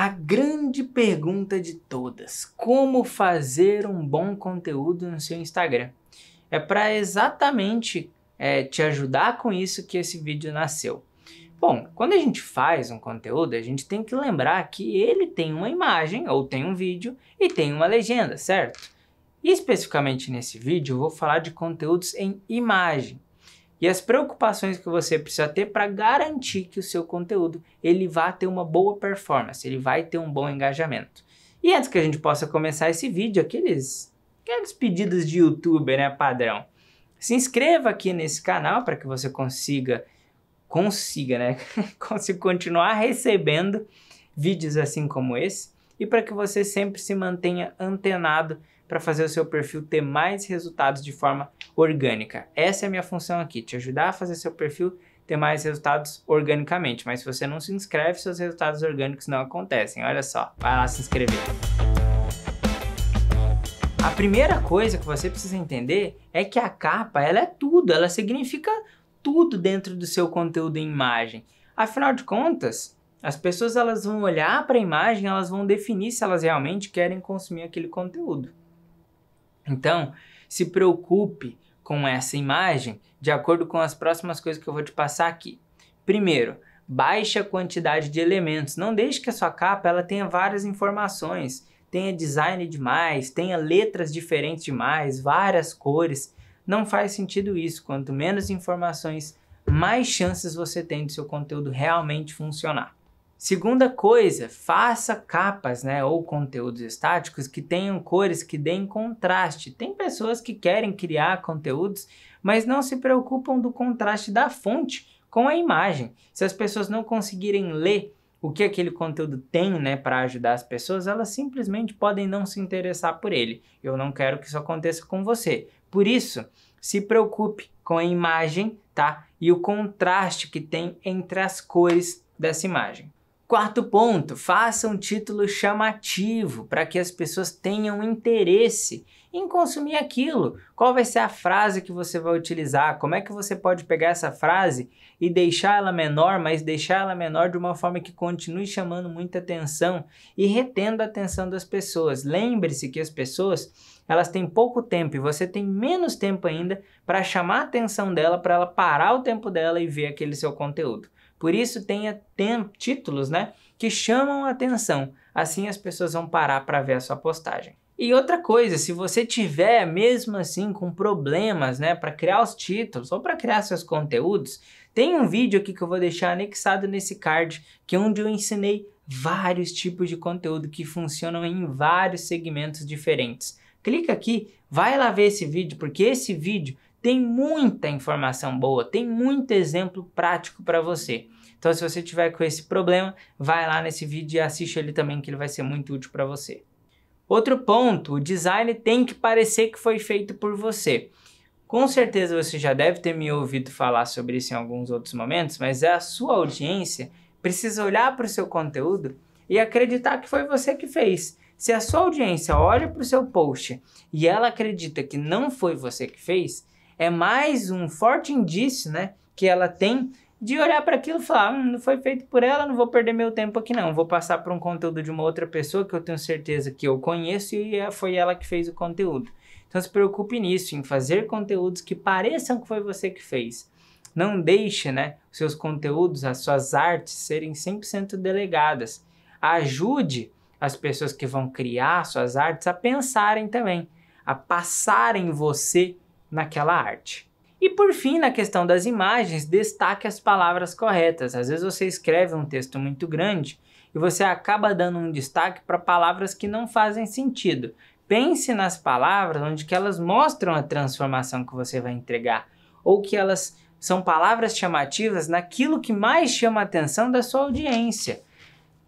A grande pergunta de todas: como fazer um bom conteúdo no seu Instagram? É para exatamente é, te ajudar com isso que esse vídeo nasceu. Bom, quando a gente faz um conteúdo, a gente tem que lembrar que ele tem uma imagem ou tem um vídeo e tem uma legenda, certo? E especificamente nesse vídeo, eu vou falar de conteúdos em imagem e as preocupações que você precisa ter para garantir que o seu conteúdo ele vai ter uma boa performance, ele vai ter um bom engajamento. E antes que a gente possa começar esse vídeo, aqueles, aqueles pedidos de youtuber né, padrão, se inscreva aqui nesse canal para que você consiga, consiga, né, consiga continuar recebendo vídeos assim como esse e para que você sempre se mantenha antenado para fazer o seu perfil ter mais resultados de forma orgânica. Essa é a minha função aqui, te ajudar a fazer seu perfil ter mais resultados organicamente. Mas se você não se inscreve, seus resultados orgânicos não acontecem. Olha só, vai lá se inscrever. A primeira coisa que você precisa entender é que a capa ela é tudo, ela significa tudo dentro do seu conteúdo em imagem. Afinal de contas, as pessoas elas vão olhar para a imagem, elas vão definir se elas realmente querem consumir aquele conteúdo. Então, se preocupe com essa imagem de acordo com as próximas coisas que eu vou te passar aqui. Primeiro, baixa quantidade de elementos. Não deixe que a sua capa ela tenha várias informações, tenha design demais, tenha letras diferentes demais, várias cores. Não faz sentido isso. Quanto menos informações, mais chances você tem de seu conteúdo realmente funcionar. Segunda coisa, faça capas, né, ou conteúdos estáticos que tenham cores que deem contraste. Tem pessoas que querem criar conteúdos, mas não se preocupam do contraste da fonte com a imagem. Se as pessoas não conseguirem ler o que aquele conteúdo tem, né, para ajudar as pessoas, elas simplesmente podem não se interessar por ele. Eu não quero que isso aconteça com você. Por isso, se preocupe com a imagem, tá? E o contraste que tem entre as cores dessa imagem. Quarto ponto, faça um título chamativo para que as pessoas tenham interesse em consumir aquilo. Qual vai ser a frase que você vai utilizar? Como é que você pode pegar essa frase e deixar ela menor, mas deixar ela menor de uma forma que continue chamando muita atenção e retendo a atenção das pessoas? Lembre-se que as pessoas elas têm pouco tempo e você tem menos tempo ainda para chamar a atenção dela, para ela parar o tempo dela e ver aquele seu conteúdo. Por isso tenha tem, títulos, né, que chamam a atenção. Assim as pessoas vão parar para ver a sua postagem. E outra coisa, se você tiver mesmo assim com problemas, né, para criar os títulos ou para criar seus conteúdos, tem um vídeo aqui que eu vou deixar anexado nesse card, que é onde eu ensinei vários tipos de conteúdo que funcionam em vários segmentos diferentes. Clica aqui, vai lá ver esse vídeo, porque esse vídeo tem muita informação boa, tem muito exemplo prático para você. Então, se você tiver com esse problema, vai lá nesse vídeo e assiste ele também, que ele vai ser muito útil para você. Outro ponto, o design tem que parecer que foi feito por você. Com certeza você já deve ter me ouvido falar sobre isso em alguns outros momentos, mas a sua audiência precisa olhar para o seu conteúdo e acreditar que foi você que fez. Se a sua audiência olha para o seu post e ela acredita que não foi você que fez, é mais um forte indício, né, que ela tem de olhar para aquilo e falar, hum, não foi feito por ela, não vou perder meu tempo aqui não, vou passar por um conteúdo de uma outra pessoa que eu tenho certeza que eu conheço e é, foi ela que fez o conteúdo. Então se preocupe nisso, em fazer conteúdos que pareçam que foi você que fez. Não deixe, né, os seus conteúdos, as suas artes serem 100% delegadas. Ajude as pessoas que vão criar suas artes a pensarem também, a passarem você naquela arte. E por fim, na questão das imagens, destaque as palavras corretas. Às vezes você escreve um texto muito grande e você acaba dando um destaque para palavras que não fazem sentido. Pense nas palavras onde que elas mostram a transformação que você vai entregar ou que elas são palavras chamativas naquilo que mais chama a atenção da sua audiência.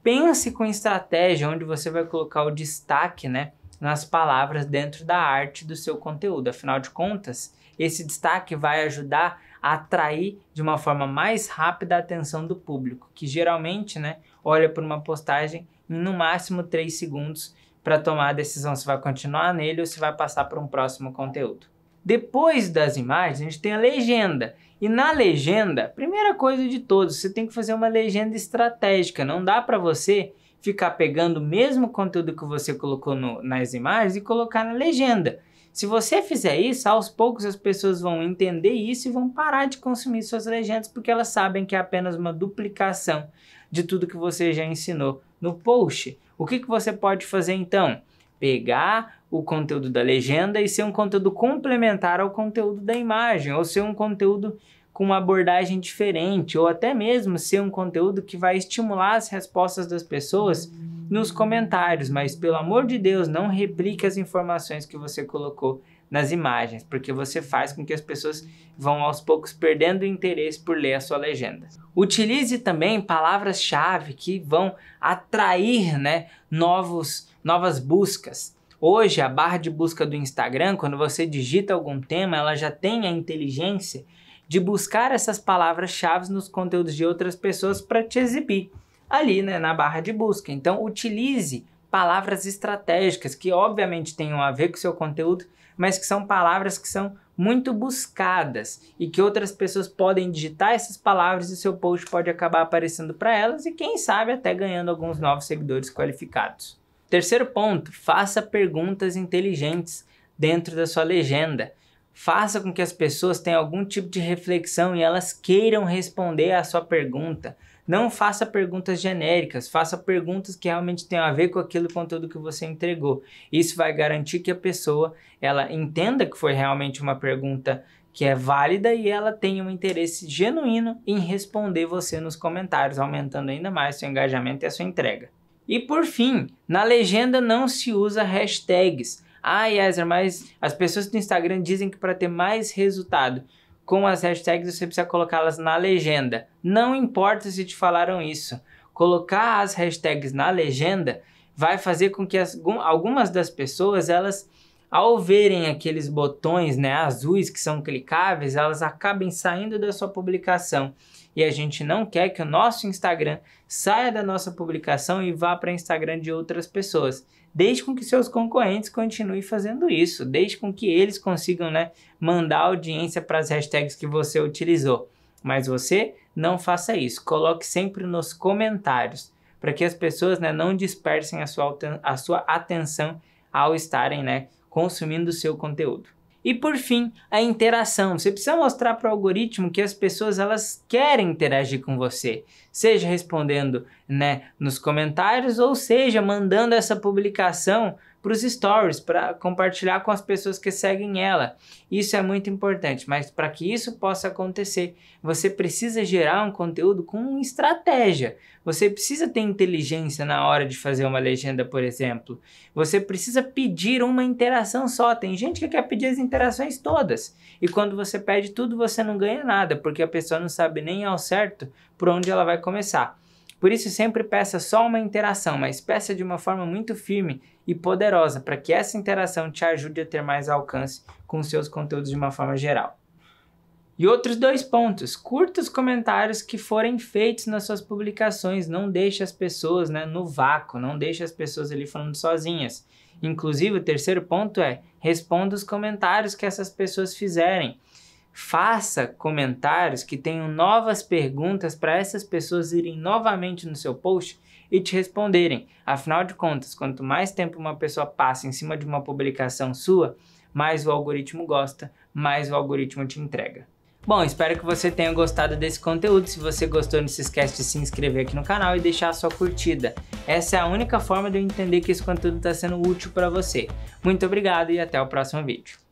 Pense com estratégia onde você vai colocar o destaque, né? nas palavras dentro da arte do seu conteúdo. Afinal de contas, esse destaque vai ajudar a atrair de uma forma mais rápida a atenção do público, que geralmente né, olha por uma postagem em no máximo 3 segundos para tomar a decisão se vai continuar nele ou se vai passar para um próximo conteúdo. Depois das imagens, a gente tem a legenda. E na legenda, primeira coisa de todos, você tem que fazer uma legenda estratégica. Não dá para você ficar pegando o mesmo conteúdo que você colocou no, nas imagens e colocar na legenda. Se você fizer isso, aos poucos as pessoas vão entender isso e vão parar de consumir suas legendas porque elas sabem que é apenas uma duplicação de tudo que você já ensinou no post. O que, que você pode fazer então? Pegar o conteúdo da legenda e ser um conteúdo complementar ao conteúdo da imagem, ou ser um conteúdo com uma abordagem diferente, ou até mesmo ser um conteúdo que vai estimular as respostas das pessoas nos comentários, mas pelo amor de Deus, não replique as informações que você colocou nas imagens, porque você faz com que as pessoas vão aos poucos perdendo o interesse por ler a sua legenda. Utilize também palavras-chave que vão atrair né, novos, novas buscas. Hoje, a barra de busca do Instagram, quando você digita algum tema, ela já tem a inteligência de buscar essas palavras-chave nos conteúdos de outras pessoas para te exibir ali né, na barra de busca. Então, utilize palavras estratégicas que, obviamente, tenham a ver com o seu conteúdo, mas que são palavras que são muito buscadas e que outras pessoas podem digitar essas palavras e seu post pode acabar aparecendo para elas e, quem sabe, até ganhando alguns novos seguidores qualificados. Terceiro ponto, faça perguntas inteligentes dentro da sua legenda. Faça com que as pessoas tenham algum tipo de reflexão e elas queiram responder à sua pergunta. Não faça perguntas genéricas, faça perguntas que realmente tenham a ver com aquele conteúdo que você entregou. Isso vai garantir que a pessoa ela entenda que foi realmente uma pergunta que é válida e ela tenha um interesse genuíno em responder você nos comentários, aumentando ainda mais seu engajamento e a sua entrega. E por fim, na legenda não se usa hashtags. Ah, Yeser, mas as pessoas do Instagram dizem que para ter mais resultado com as hashtags você precisa colocá-las na legenda. Não importa se te falaram isso. Colocar as hashtags na legenda vai fazer com que as, algumas das pessoas elas ao verem aqueles botões né, azuis que são clicáveis, elas acabem saindo da sua publicação. E a gente não quer que o nosso Instagram saia da nossa publicação e vá para o Instagram de outras pessoas. Deixe com que seus concorrentes continuem fazendo isso, Deixe com que eles consigam né, mandar audiência para as hashtags que você utilizou. Mas você não faça isso, coloque sempre nos comentários, para que as pessoas né, não dispersem a sua, a sua atenção ao estarem né, consumindo o seu conteúdo. E por fim, a interação. Você precisa mostrar para o algoritmo que as pessoas elas querem interagir com você, seja respondendo, né, nos comentários ou seja mandando essa publicação para os stories, para compartilhar com as pessoas que seguem ela. Isso é muito importante, mas para que isso possa acontecer, você precisa gerar um conteúdo com estratégia. Você precisa ter inteligência na hora de fazer uma legenda, por exemplo. Você precisa pedir uma interação só. Tem gente que quer pedir as interações todas. E quando você pede tudo, você não ganha nada, porque a pessoa não sabe nem ao certo por onde ela vai começar. Por isso, sempre peça só uma interação, mas peça de uma forma muito firme e poderosa para que essa interação te ajude a ter mais alcance com seus conteúdos de uma forma geral. E outros dois pontos: curta os comentários que forem feitos nas suas publicações, não deixe as pessoas né, no vácuo, não deixe as pessoas ali falando sozinhas. Inclusive, o terceiro ponto é responda os comentários que essas pessoas fizerem faça comentários que tenham novas perguntas para essas pessoas irem novamente no seu post e te responderem. Afinal de contas, quanto mais tempo uma pessoa passa em cima de uma publicação sua, mais o algoritmo gosta, mais o algoritmo te entrega. Bom, espero que você tenha gostado desse conteúdo. Se você gostou, não se esquece de se inscrever aqui no canal e deixar a sua curtida. Essa é a única forma de eu entender que esse conteúdo está sendo útil para você. Muito obrigado e até o próximo vídeo.